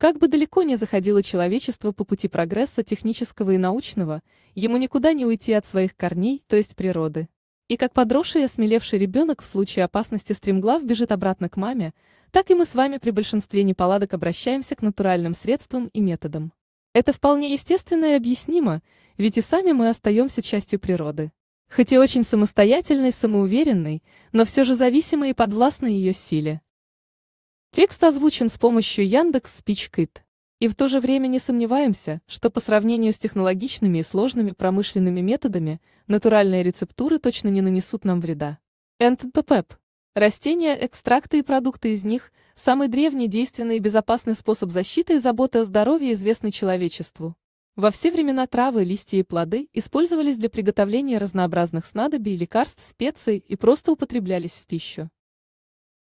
Как бы далеко ни заходило человечество по пути прогресса технического и научного, ему никуда не уйти от своих корней, то есть природы. И как подросший и осмелевший ребенок в случае опасности стремглав бежит обратно к маме, так и мы с вами при большинстве неполадок обращаемся к натуральным средствам и методам. Это вполне естественно и объяснимо, ведь и сами мы остаемся частью природы. Хоть и очень самостоятельной, самоуверенной, но все же зависимой и подвластной ее силе. Текст озвучен с помощью Яндекс Спичкит. И в то же время не сомневаемся, что по сравнению с технологичными и сложными промышленными методами, натуральные рецептуры точно не нанесут нам вреда. НТПП. Растения, экстракты и продукты из них – самый древний, действенный и безопасный способ защиты и заботы о здоровье, известный человечеству. Во все времена травы, листья и плоды использовались для приготовления разнообразных снадобий, лекарств, специй и просто употреблялись в пищу.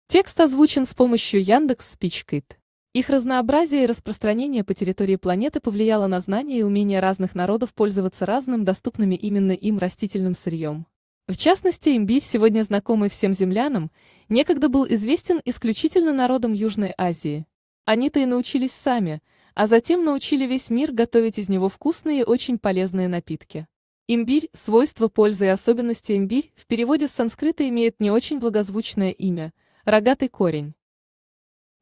Текст озвучен с помощью Яндекс Спичкит. Их разнообразие и распространение по территории планеты повлияло на знания и умения разных народов пользоваться разным доступными именно им растительным сырьем. В частности, имбирь, сегодня знакомый всем землянам, некогда был известен исключительно народам Южной Азии. Они-то и научились сами, а затем научили весь мир готовить из него вкусные и очень полезные напитки. Имбирь, свойства, пользы и особенности имбирь в переводе с санскрита имеет не очень благозвучное имя – Рогатый корень.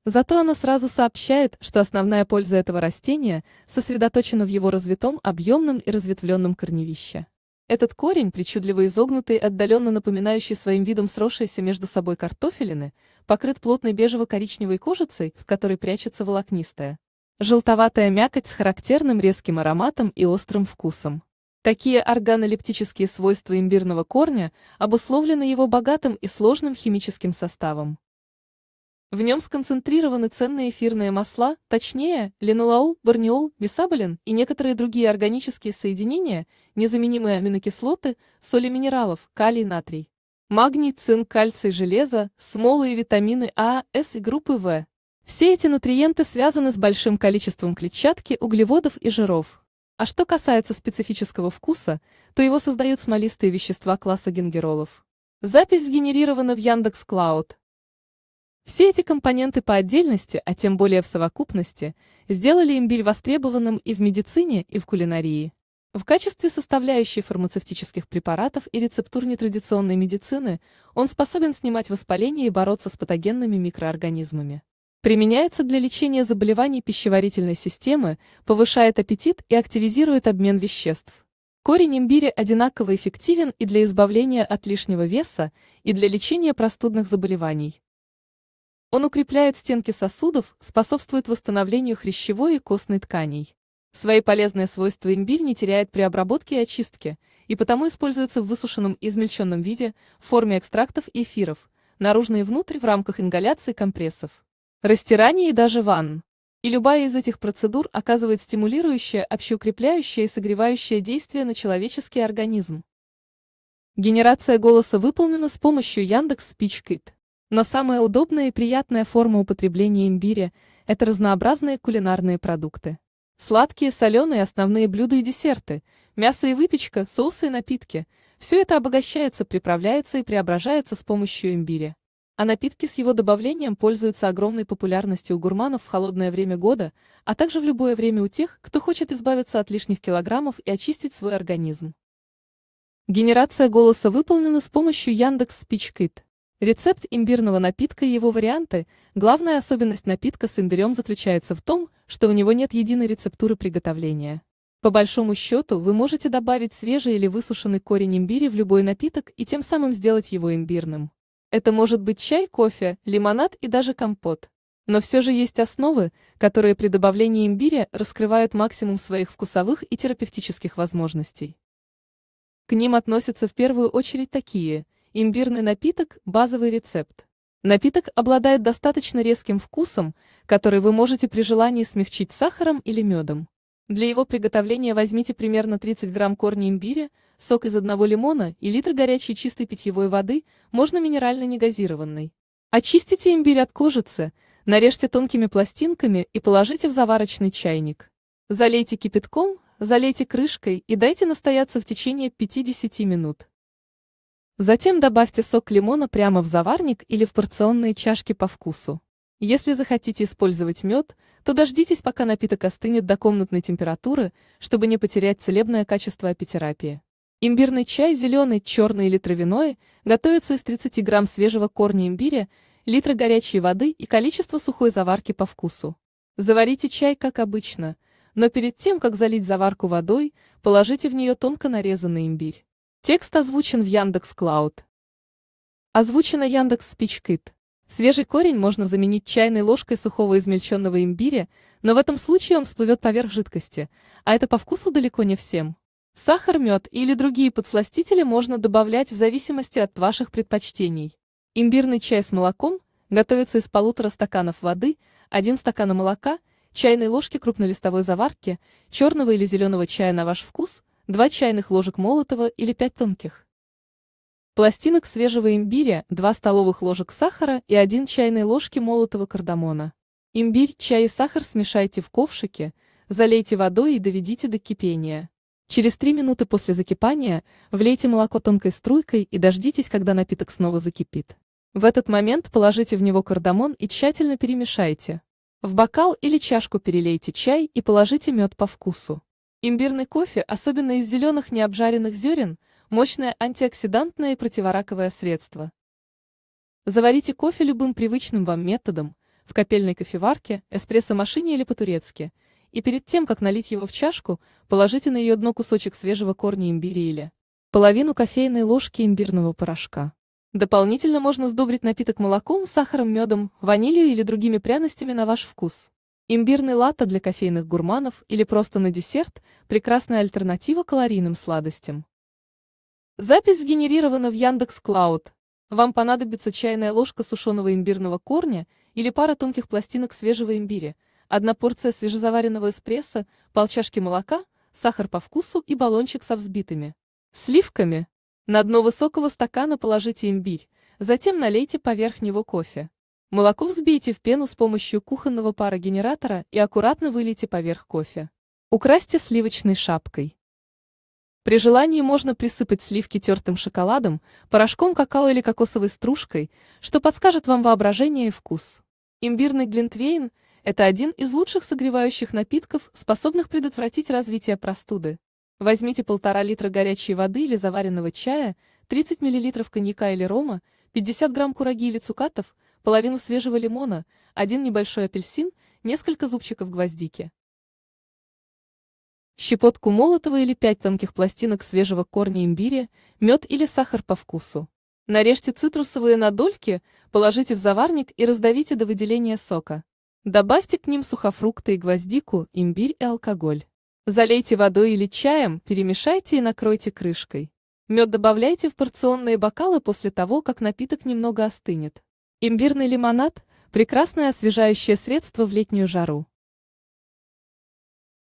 Зато оно сразу сообщает, что основная польза этого растения сосредоточена в его развитом, объемном и разветвленном корневище. Этот корень, причудливо изогнутый, отдаленно напоминающий своим видом сросшиеся между собой картофелины, покрыт плотной бежево-коричневой кожицей, в которой прячется волокнистая. Желтоватая мякоть с характерным резким ароматом и острым вкусом. Такие органолептические свойства имбирного корня обусловлены его богатым и сложным химическим составом. В нем сконцентрированы ценные эфирные масла, точнее, линолаул, барниол, бисаболин и некоторые другие органические соединения, незаменимые аминокислоты, соли минералов, калий, натрий, магний, цинк, кальций, железо, смолы и витамины А, С и группы В. Все эти нутриенты связаны с большим количеством клетчатки, углеводов и жиров. А что касается специфического вкуса, то его создают смолистые вещества класса гингеролов. Запись сгенерирована в Яндекс Клауд. Все эти компоненты по отдельности, а тем более в совокупности, сделали имбирь востребованным и в медицине, и в кулинарии. В качестве составляющей фармацевтических препаратов и рецептур нетрадиционной медицины он способен снимать воспаление и бороться с патогенными микроорганизмами. Применяется для лечения заболеваний пищеварительной системы, повышает аппетит и активизирует обмен веществ. Корень имбиря одинаково эффективен и для избавления от лишнего веса, и для лечения простудных заболеваний. Он укрепляет стенки сосудов, способствует восстановлению хрящевой и костной тканей. Свои полезные свойства имбирь не теряет при обработке и очистке, и потому используется в высушенном и измельченном виде, в форме экстрактов и эфиров, наружно и внутрь в рамках ингаляции компрессов растирание и даже ванн. И любая из этих процедур оказывает стимулирующее, общеукрепляющее и согревающее действие на человеческий организм. Генерация голоса выполнена с помощью Яндекс Спичкит. Но самая удобная и приятная форма употребления имбиря – это разнообразные кулинарные продукты. Сладкие, соленые, основные блюда и десерты, мясо и выпечка, соусы и напитки – все это обогащается, приправляется и преображается с помощью имбиря. А напитки с его добавлением пользуются огромной популярностью у гурманов в холодное время года, а также в любое время у тех, кто хочет избавиться от лишних килограммов и очистить свой организм. Генерация голоса выполнена с помощью Яндекс Спичкит. Рецепт имбирного напитка и его варианты. Главная особенность напитка с имбирем заключается в том, что у него нет единой рецептуры приготовления. По большому счету, вы можете добавить свежий или высушенный корень имбиря в любой напиток и тем самым сделать его имбирным. Это может быть чай, кофе, лимонад и даже компот. Но все же есть основы, которые при добавлении имбиря раскрывают максимум своих вкусовых и терапевтических возможностей. К ним относятся в первую очередь такие – имбирный напиток, базовый рецепт. Напиток обладает достаточно резким вкусом, который вы можете при желании смягчить сахаром или медом. Для его приготовления возьмите примерно 30 грамм корня имбиря, сок из одного лимона и литр горячей чистой питьевой воды, можно минеральной негазированной. Очистите имбирь от кожицы, нарежьте тонкими пластинками и положите в заварочный чайник. Залейте кипятком, залейте крышкой и дайте настояться в течение 50 минут. Затем добавьте сок лимона прямо в заварник или в порционные чашки по вкусу. Если захотите использовать мед, то дождитесь, пока напиток остынет до комнатной температуры, чтобы не потерять целебное качество апитерапии. Имбирный чай зеленый, черный или травяной готовится из 30 грамм свежего корня имбиря, литра горячей воды и количества сухой заварки по вкусу. Заварите чай, как обычно, но перед тем, как залить заварку водой, положите в нее тонко нарезанный имбирь. Текст озвучен в Яндекс.Клауд. Озвучено Яндекс.Спичкит. Свежий корень можно заменить чайной ложкой сухого измельченного имбиря, но в этом случае он всплывет поверх жидкости, а это по вкусу далеко не всем. Сахар, мед или другие подсластители можно добавлять в зависимости от ваших предпочтений. Имбирный чай с молоком готовится из полутора стаканов воды, один стакана молока, чайной ложки крупнолистовой заварки, черного или зеленого чая на ваш вкус, 2 чайных ложек молотого или 5 тонких пластинок свежего имбиря, 2 столовых ложек сахара и 1 чайной ложки молотого кардамона. Имбирь, чай и сахар смешайте в ковшике, залейте водой и доведите до кипения. Через 3 минуты после закипания влейте молоко тонкой струйкой и дождитесь, когда напиток снова закипит. В этот момент положите в него кардамон и тщательно перемешайте. В бокал или чашку перелейте чай и положите мед по вкусу. Имбирный кофе, особенно из зеленых необжаренных зерен – Мощное антиоксидантное и противораковое средство. Заварите кофе любым привычным вам методом, в капельной кофеварке, эспрессо-машине или по-турецки, и перед тем, как налить его в чашку, положите на ее дно кусочек свежего корня имбиря или половину кофейной ложки имбирного порошка. Дополнительно можно сдобрить напиток молоком, сахаром, медом, ванилью или другими пряностями на ваш вкус. Имбирный латте для кофейных гурманов или просто на десерт – прекрасная альтернатива калорийным сладостям. Запись сгенерирована в Яндекс Клауд. Вам понадобится чайная ложка сушеного имбирного корня или пара тонких пластинок свежего имбиря, одна порция свежезаваренного эспрессо, полчашки молока, сахар по вкусу и баллончик со взбитыми сливками. На дно высокого стакана положите имбирь, затем налейте поверх него кофе. Молоко взбейте в пену с помощью кухонного парогенератора и аккуратно вылейте поверх кофе. Украсьте сливочной шапкой. При желании можно присыпать сливки тертым шоколадом, порошком какао или кокосовой стружкой, что подскажет вам воображение и вкус. Имбирный глинтвейн – это один из лучших согревающих напитков, способных предотвратить развитие простуды. Возьмите полтора литра горячей воды или заваренного чая, 30 мл коньяка или рома, 50 грамм кураги или цукатов, половину свежего лимона, один небольшой апельсин, несколько зубчиков гвоздики. Щепотку молотого или 5 тонких пластинок свежего корня имбиря, мед или сахар по вкусу. Нарежьте цитрусовые на дольки, положите в заварник и раздавите до выделения сока. Добавьте к ним сухофрукты и гвоздику, имбирь и алкоголь. Залейте водой или чаем, перемешайте и накройте крышкой. Мед добавляйте в порционные бокалы после того, как напиток немного остынет. Имбирный лимонад – прекрасное освежающее средство в летнюю жару.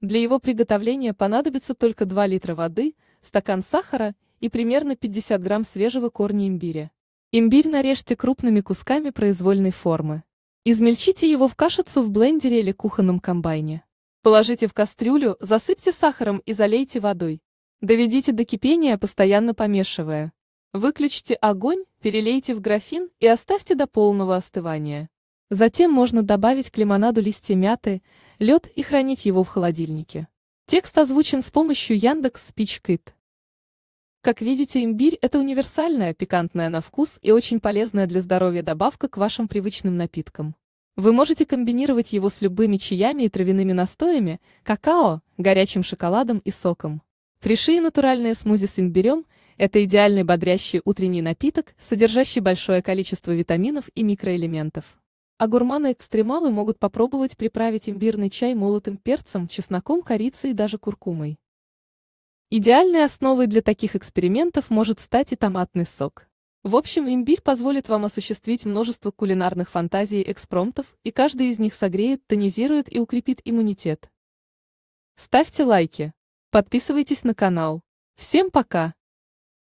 Для его приготовления понадобится только 2 литра воды, стакан сахара и примерно 50 грамм свежего корня имбиря. Имбирь нарежьте крупными кусками произвольной формы. Измельчите его в кашицу в блендере или кухонном комбайне. Положите в кастрюлю, засыпьте сахаром и залейте водой. Доведите до кипения, постоянно помешивая. Выключите огонь, перелейте в графин и оставьте до полного остывания. Затем можно добавить к лимонаду листья мяты, лед и хранить его в холодильнике. Текст озвучен с помощью Яндекс Спичкит. Как видите, имбирь – это универсальная, пикантная на вкус и очень полезная для здоровья добавка к вашим привычным напиткам. Вы можете комбинировать его с любыми чаями и травяными настоями, какао, горячим шоколадом и соком. Фриши и натуральные смузи с имбирем – это идеальный бодрящий утренний напиток, содержащий большое количество витаминов и микроэлементов. А гурманы-экстремалы могут попробовать приправить имбирный чай молотым перцем, чесноком, корицей и даже куркумой. Идеальной основой для таких экспериментов может стать и томатный сок. В общем, имбирь позволит вам осуществить множество кулинарных фантазий и экспромтов, и каждый из них согреет, тонизирует и укрепит иммунитет. Ставьте лайки. Подписывайтесь на канал. Всем пока!